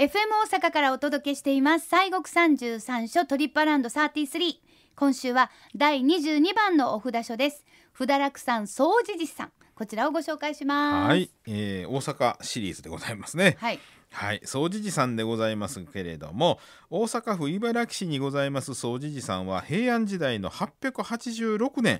FM 大阪からお届けしています西国三十三所トリップアランドサーティスリー今週は第二十二番のお札所です札楽さん総持寺さんこちらをご紹介しますはい、えー、大阪シリーズでございますねはいはい総持寺さんでございますけれども大阪府茨城市にございます総持寺さんは平安時代の886年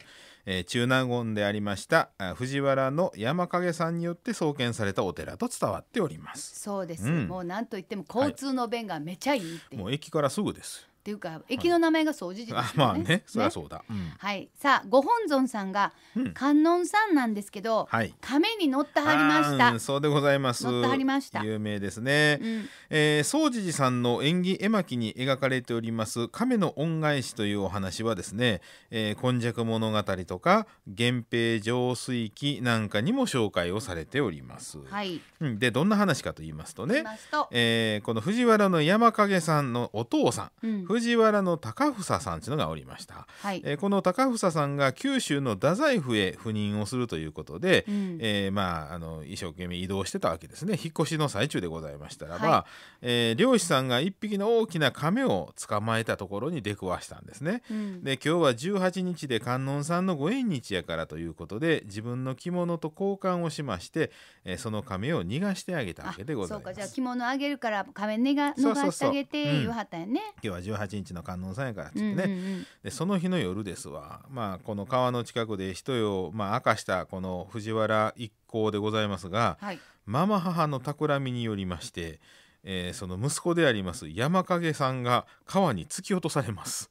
えー、中南言でありました藤原の山影さんによって創建されたお寺と伝わっておりますそうです、うん、もう何といっても交通の便がめちゃいい、はい、もう駅からすぐですっていうか駅の名前がそうじじですよね,、まあねそりゃそうだ、はいさあご本尊さんが観音さんなんですけど、はい亀に乗ってはりましたそうでございます乗ってはりました有名ですね、うんえー、総持寺さんの縁起絵巻に描かれております亀の恩返しというお話はですね「えー、今昔物語」とか「源平浄水記」なんかにも紹介をされております。はい、でどんな話かと言いますとねえー、この藤原の山影さんのお父さん、うん藤原の高房さんというのがおりました、はい、えー、この高房さんが九州の太宰府へ赴任をするということで、うん、えー、まあ、あの一生懸命移動してたわけですね引っ越しの最中でございましたらば、はい、えー、漁師さんが1匹の大きな亀を捕まえたところに出くわしたんですね。うん、で今日は18日で観音さんのご縁日やからということで自分の着物と交換をしまして、えその亀を逃がしてあげたわけでございます。そうかじゃあ着物あげるから亀逃がしてあげて言わはったんやね。うん、今日は18日の観音さんやからって言ってね、うんうんうん、でその日の夜ですわ、まあ、この川の近くで人を、まあ、明かしたこの藤原一行でございますが、はい、ママ母の企みによりまして、えー、その息子であります山影さんが川に突き落とされます。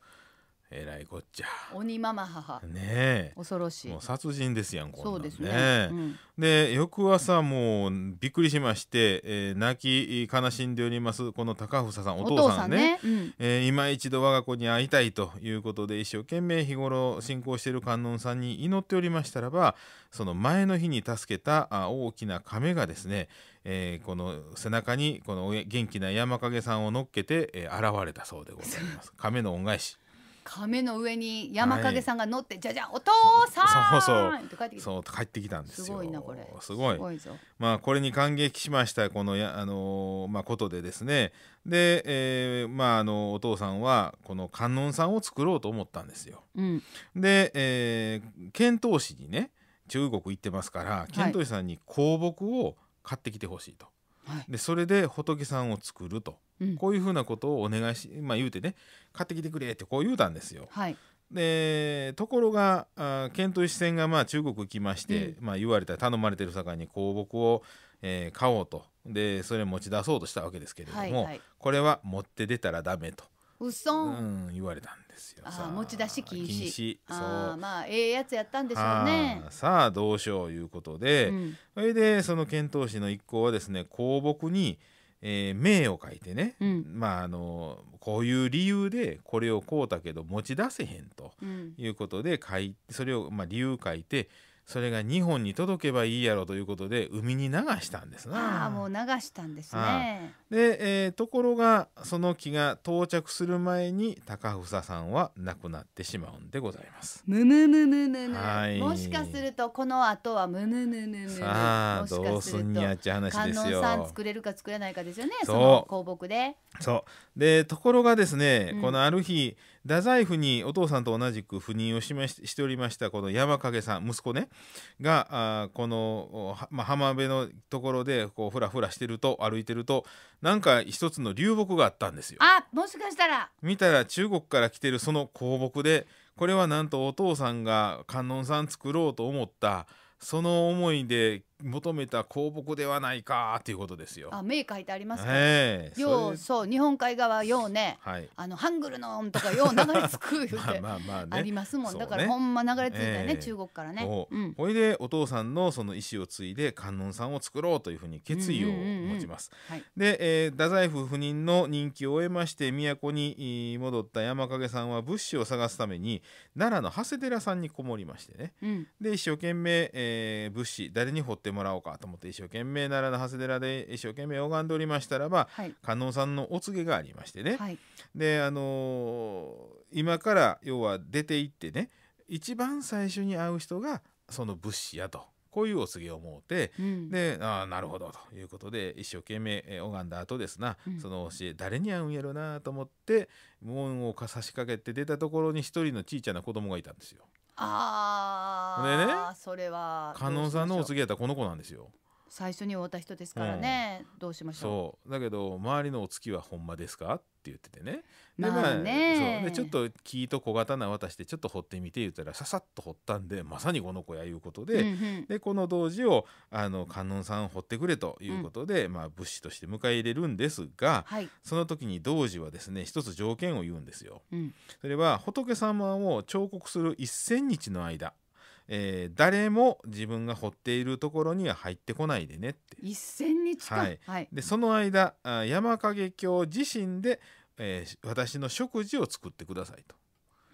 えらいこっちゃ鬼ママ母ね恐ろしいもう殺人ですやんこんなん、ね、そうですね、うん、で翌朝もうびっくりしまして、えー、泣き悲しんでおりますこの高房さんお父さんねねうん、えー、今一度我が子に会いたいということで一生懸命日頃信仰している観音さんに祈っておりましたらばその前の日に助けたあ大きな亀がですね、えー、この背中にこの元気な山影さんを乗っけて、え現れたそうでございます 亀の恩返し亀の上に山影さんが乗って、はい、じゃじゃお父さんそうそう帰ってきたんですすごいなこれすごいまあこれに感激しましたこのやあのー、まあことでですねで、えー、まああのお父さんはこの観音さんを作ろうと思ったんですよ、うん、で、えー、遣唐使にね中国行ってますから遣唐使さんに香木を買ってきてほしいと、はいでそれで仏さんを作ると、うん、こういうふうなことをお願いし、まあ、言うてね買ってきてくれってこう言うたんですよ。はい、でところが遣唐使船がまあ中国行きまして、うん、まあ、言われた頼まれてる境に香木を、えー、買おうとでそれ持ち出そうとしたわけですけれども、はいはい、これは持って出たらダメと。うそうん、言われたんですよあ持ち出し禁止禁止あまあええやつやったんでしょうねさあどうしよういうことで、うん、それでその遣唐使の一行はですね香木にえー、名を書いてね、うん、まああのこういう理由でこれをこうたけど持ち出せへんということで書い、うん、それを、まあ、理由書いてそれが日本に届けばいいやろということで海に流したんですなあもう流したんですねで、えー、ところがその木が到着する前に高房さんは亡くなってしまうんでございますむむむむむむ、もしかするとこの後はむむむむむさあどうすんにゃって話ですよ観音さん作れるか作れないかですよねそその香木でそうでところがですね、うん、このある日、太宰府にお父さんと同じく赴任をしましておりましたこの山影さん息子ねがあこの、まあ、浜辺のところでこうふらふらしてると歩いてるとなんか一つの流木があったんですよ。あもしかしたら見たら中国から来てるその香木でこれはなんとお父さんが観音さん作ろうと思ったその思いで求めた香木ではないかっていうことですよ。あ、名書いてありますか、えよう、そう、日本海側ようね、はい、あのハングルの音とかよう流れ着く言うて まあまあ、ね、ありますもん、だからほんま流れ着いたね、えー、中国からね。ほ、うん、いでお父さんのその意思を継いで観音さんを作ろうというふうに決意を持ちます。うんうんうんはい、で、えー、太宰府赴任の任期を終えまして都に戻った山影さんは物資を探すために奈良の長谷寺さんにこもりましてね、うん、で一生懸命、えー、物資誰に掘ってってもらおうかと思って一生懸命奈良の長谷寺で一生懸命拝んでおりましたらば、はい、観音さんのお告げがありましてね、はい、であのー、今から要は出て行ってね一番最初に会う人がその仏師やと。こういうお告げをもうて、うん、でああなるほどということで一生懸命拝んだ後ですな、うん、その教え誰に会うんやろなと思って門を差し掛けて出たところに一人の小さな子供がいたんですよ。ああ、ね、それは加納さんのお告げやったらこの子なんですよ最初に会った人ですからね、うん、どうしましょうだけど周りのお月はほんまですかって言っててねでまあねそうでちょっと木と小型な渡してちょっと掘ってみて言ったらささっと掘ったんでまさにこの子やいうことでうんうん、でこの童子をあの観音さん掘ってくれということで、うん、まあ、物資として迎え入れるんですが、はい、その時に童子はですね一つ条件を言うんですよ。うん、それは仏様を彫刻する1,000日の間えー、誰も自分が掘っているところには入ってこないでねって一0に近、はいはい、でその間山影教自身で、えー、私の食事を作ってくださいと。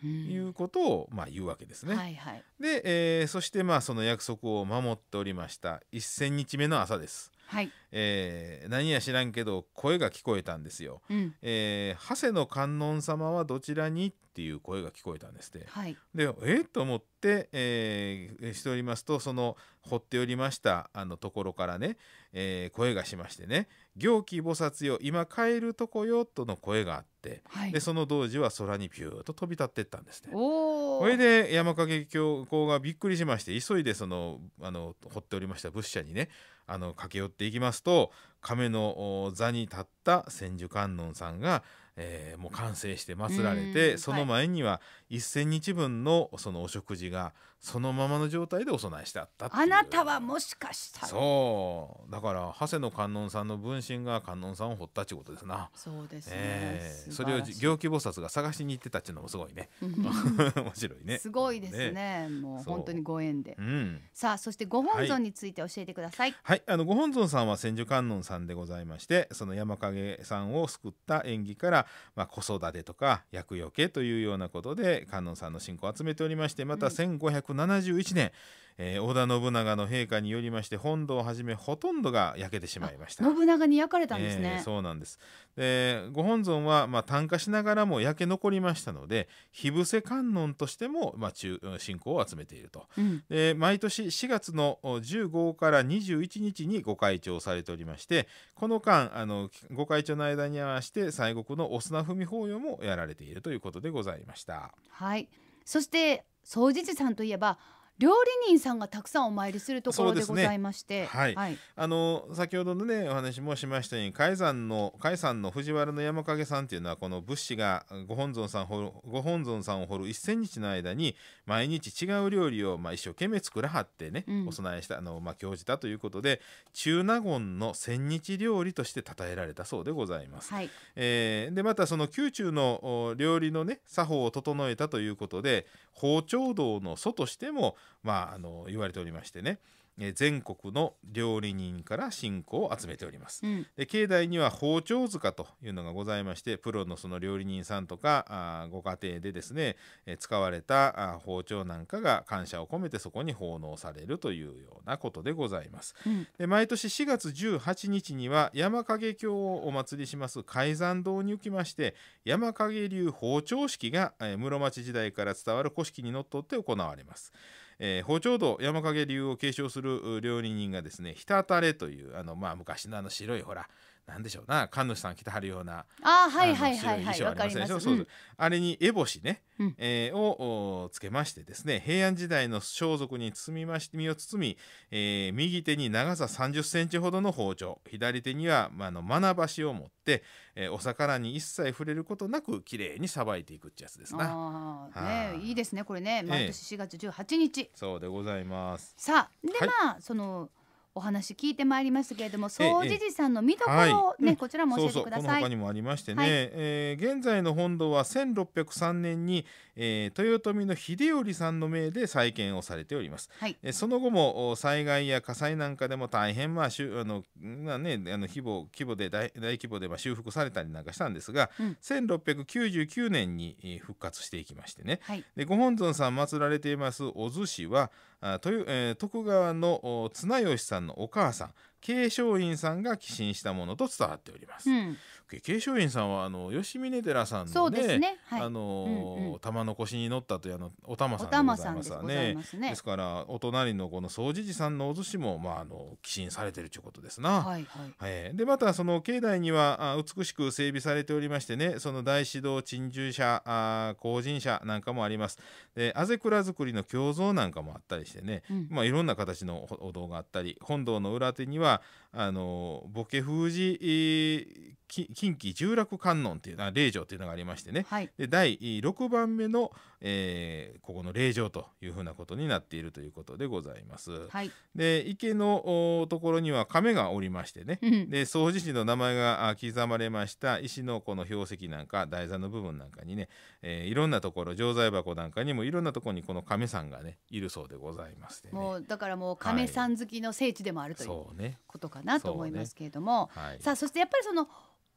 いうことをまあ言うわけですね。はいはい、で、えー、そしてまあその約束を守っておりました一0日目の朝です。はいえー、何や知らんけど声が聞こえたんですよ。うん、えー、長谷の観音様はどちらに行っっていう声が聞こえたんですって、はい、でえと思って、えー、しておりますとその掘っておりましたあのところからね、えー、声がしましてね「行基菩薩よ今帰るとこよ」との声があって、はい、でその童子は空にピューッと飛び立っていったんですね。それで山影教皇がびっくりしまして急いでそのあの掘っておりました仏舎にねあの駆け寄っていきますと亀の座に立った千手観音さんが「えー、もう完成して祀られてその前には1,000日分のそのお食事がそのままの状態でお供えしてあったあなたはもしかしたらそうだから長谷の観音さんの分身が観音さんを掘ったちことですなそうですね、えー、それを行基菩薩が探しに行ってたっていうのもすごいね 面白いねすごいですねもう本当にご縁で、うん、さあそしてご本尊について教えてくださいはい、はい、あのご本尊さんは千手観音さんでございましてその山影さんを救った縁起からまあ、子育てとか厄除けというようなことで観音さんの信仰を集めておりましてまた1571年、えー、織田信長の陛下によりまして本堂をはじめほとんどが焼けてしまいました信長に焼かれたんですね、えー、そうなんですでご本尊はまあ炭化しながらも焼け残りましたので火伏せ観音としてもまあ中信仰を集めていると、うん、で毎年4月の15から21日にご開帳されておりましてこの間あのご開帳の間に合わせて西国のお砂踏み法要もやられているということでございましたはいそして総持寺さんといえば料理人さんがたくさんお参りするところでございまして、ね、はい、はい、あの先ほどのねお話もしましたように海山の海山の藤原の山影さんっていうのはこの物資がご本尊さんご本尊さんを掘る一千日の間に毎日違う料理をまあ一生懸命作らはってね、うん、お供えしたあのまあ教授だということで中納言の千日料理として称えられたそうでございます。はい、えー、でまたその宮中の料理のね作法を整えたということで包丁道の祖としてもまあ、あの言われておりましてね、全国の料理人から信仰を集めております、うん、で境内には包丁塚というのがございましてプロのその料理人さんとかあご家庭でですね、使われた包丁なんかが感謝を込めてそこに奉納されるというようなことでございます、うん、で毎年4月18日には山影京をお祭りします海山堂に行きまして山影流包丁式が、室町時代から伝わる古式にのっとって行われます。えー、包丁道山陰流を継承する料理人がですね、ひたたれという、あの、まあ、昔のあの白いほら、なんでしょうな神主さん着てはるようなあはいはいはいはいわかります、うん、あれに烏帽子ね、えー、をつけましてですね平安時代の装束に包みまして身を包み、えー、右手に長さ3 0センチほどの包丁左手には、まあ、のまな箸を持って、えー、お魚に一切触れることなく綺麗にさばいていくってやつですなあ、ね、いいですねこれね毎年4月18日、えー、そうでございますさあで、まあ、はい、その「お話聞いてまいりますけれども総知事さんの見どころをね、はい、こちらも教えてください。そうそうこの他にもありましてね、はい、えー、現在の本堂は1603年に、えー、豊臣の秀頼さんの命で再建をされております。はい、その後も災害や火災なんかでも大変まあしゅあのねあの規模規模で大大規模でまあ修復されたりなんかしたんですが、うん、1699年に、復活していきましてね、はい、でご本尊さん祀られています小津司はという、えー、徳川の綱吉さんのお母さん慶松院さんが寄進したものと伝わっております。うん、慶松院さんはあの吉峰寺さんのね、ねはい、あの、うんうん、玉の腰に乗ったというあのお玉さんでございますね。ですねですからお隣のこの総持寺さんのお寿司もまああの寄進されてるということですな。はいはい。えー、でまたその境内にはあ美しく整備されておりましてね、その大師堂鎮守社、あ後人社なんかもあります。であぜ蔵造りの胸像なんかもあったりしてね、うん、まあいろんな形のお堂があったり、本堂の裏手にはあのボケ封じ、えー、近畿十楽観音っていうのは霊場というのがありましてね、はい、で第6番目の「えー、ここの霊場というふうなことになっているということでございます。はい、で池のところには亀がおりましてね、うん、で掃除師の名前が刻まれました石のこの標石なんか台座の部分なんかにね、えー、いろんなところ錠剤箱なんかにもいろんなところにこの亀さんがねいるそうでございます、ね、もうだからもう亀さん好きの聖地でもあるという、はい、ことかなと思いますけれども、ねはい、さあそしてやっぱりその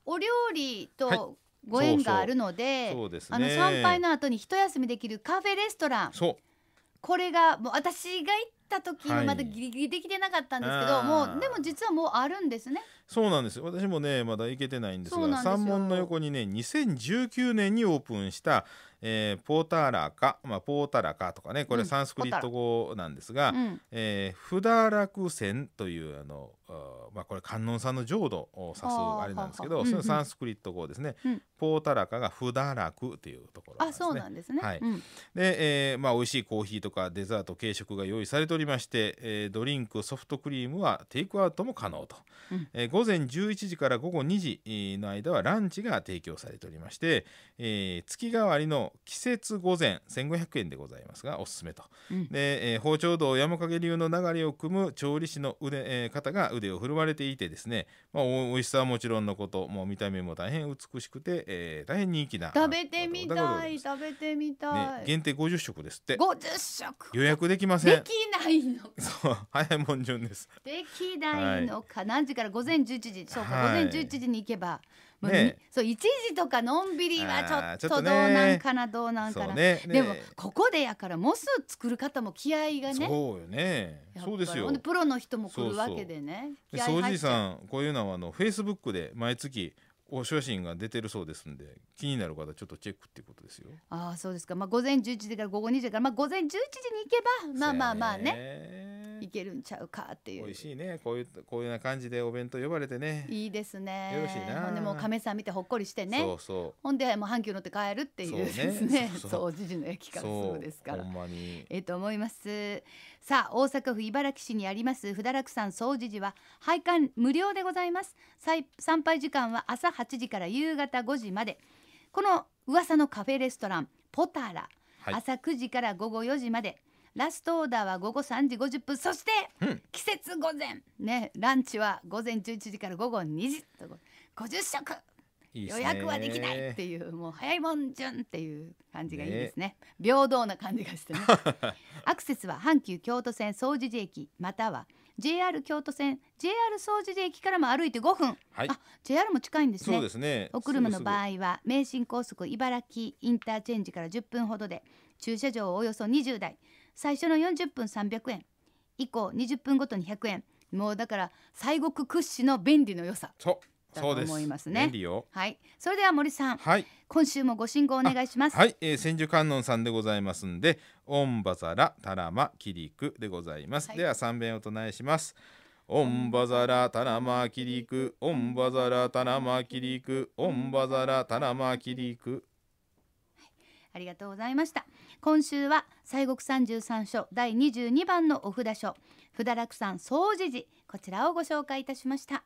お料理とご縁があるのであの参拝の後に一休みできるカフェレストランこれがもう私が行った時にまだギリギリできてなかったんですけど、はい、もうでも実はもうあるんですねそうなんです私もねまだ行けてないんですが三門の横にね2019年にオープンした、えー、ポーターラーカ、まあ、ポータラカとかねこれサンスクリット語なんですが、うん、えー、フダラクセンというあのまあ、これ観音さんの浄土を指すあれなんですけど、そのサンスクリット語ですね、うん、ポータラカがフダラクというところなんです、ね、あそうなんですね、はい、うん、で、えーまあ、美味しいコーヒーとかデザート軽食が用意されておりまして、えー、ドリンクソフトクリームはテイクアウトも可能と、うん、えー、午前11時から午後2時の間はランチが提供されておりまして、えー、月替わりの季節御膳1500円でございますがおすすめと、うん、で、えー、包丁道山陰流の流れを組む調理師の腕、えー、方が腕を振るわれていてですね、まあ、美味しさはもちろんのこともう見た目も大変美しくて、えー、大変人気な食べてみたい食べてみたい、ね、限定50食ですって50食予約できませんできないの そう早いもん順ですできないのか、はい、何時から午前11時そうか、はい、午前11時に行けばまあね、そう1時とかのんびりはちょっとどうなんかな、どうなんかな、ね、でもここでやからモス作る方も気合がねそうよねそうですよプロの人も来るわけでねそうそうさんこういうのはあのフェイスブックで毎月お写真が出てるそうですんで気になる方ちょっとチェックっていうことですよ。ああそうですか。まあ午前11時から午後2時からまあ午前11時に行けばまあまあまあね。いけるんちゃうかっていう美味しいねこういうこういうな感じでお弁当呼ばれてねいいですねよろしいなほんでもう亀さん見てほっこりしてねそうそうほんでもう阪急乗って帰るっていうですねそうじじの駅からすぐですからほんまにええと思いますさあ大阪府茨城市にありますふだらくさん総持寺は拝観無料でございますさ参拝時間は朝8時から夕方5時までこの噂のカフェレストランポタラ、はい、朝9時から午後4時までラストオーダーは午後3時50分そして、うん、季節午前ねランチは午前11時から午後2時と50食予約はできないっていうもう早いもんんっていう感じがいいですね、ね、平等な感じがしてね アクセスは阪急京都線総除寺駅または JR 京都線 JR 総除寺駅からも歩いて5分、はい、あ JR も近いんですねそうですねお車の場合は名神高速茨城インターチェンジから10分ほどで駐車場およそ20台最初の40分300円以降20分ごとに100円もうだから西国屈指の便利の良さだと思いますねはいそれでは森さん、はい、今週もご信号お願いしますはい、えー、千手観音さんでございますんでオンバザラタラマキリクでございます、はい、では三遍お唱えしますオンバザラタラマキリクオンバザラタラマキリクオンバザラタラマキリクありがとうございました今週は西国三十三所第22番のお札書札楽さん総持寺こちらをご紹介いたしました